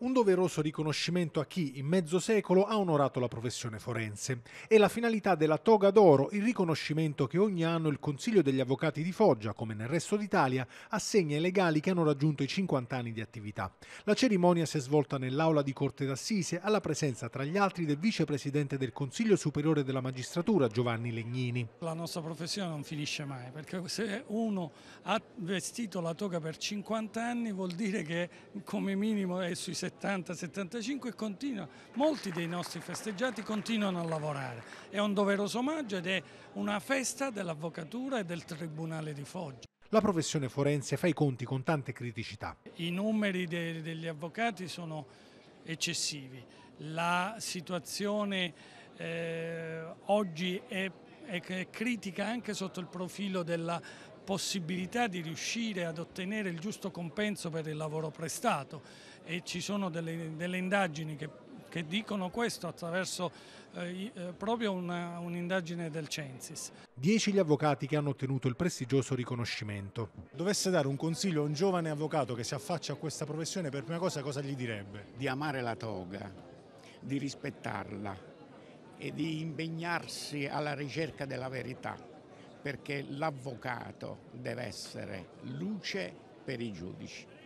un doveroso riconoscimento a chi in mezzo secolo ha onorato la professione forense. È la finalità della Toga d'Oro, il riconoscimento che ogni anno il Consiglio degli Avvocati di Foggia, come nel resto d'Italia, assegna ai legali che hanno raggiunto i 50 anni di attività. La cerimonia si è svolta nell'aula di Corte d'Assise, alla presenza tra gli altri del vicepresidente del Consiglio Superiore della Magistratura, Giovanni Legnini. La nostra professione non finisce mai, perché se uno ha vestito la toga per 50 anni vuol dire che come minimo è sui 60 70-75 e continua, molti dei nostri festeggiati continuano a lavorare. È un doveroso omaggio ed è una festa dell'avvocatura e del Tribunale di Foggia. La professione forense fa i conti con tante criticità. I numeri de degli avvocati sono eccessivi, la situazione eh, oggi è e è critica anche sotto il profilo della possibilità di riuscire ad ottenere il giusto compenso per il lavoro prestato e ci sono delle, delle indagini che, che, dicono questo attraverso eh, eh proprio un'indagine del Censis. Dieci gli avvocati che hanno ottenuto il prestigioso riconoscimento. Dovesse dare un consiglio a un giovane avvocato che si affaccia a questa professione, per prima cosa cosa gli direbbe? Di amare la toga, di rispettarla, e di impegnarsi alla ricerca della verità, perché l'avvocato deve essere luce per i giudici.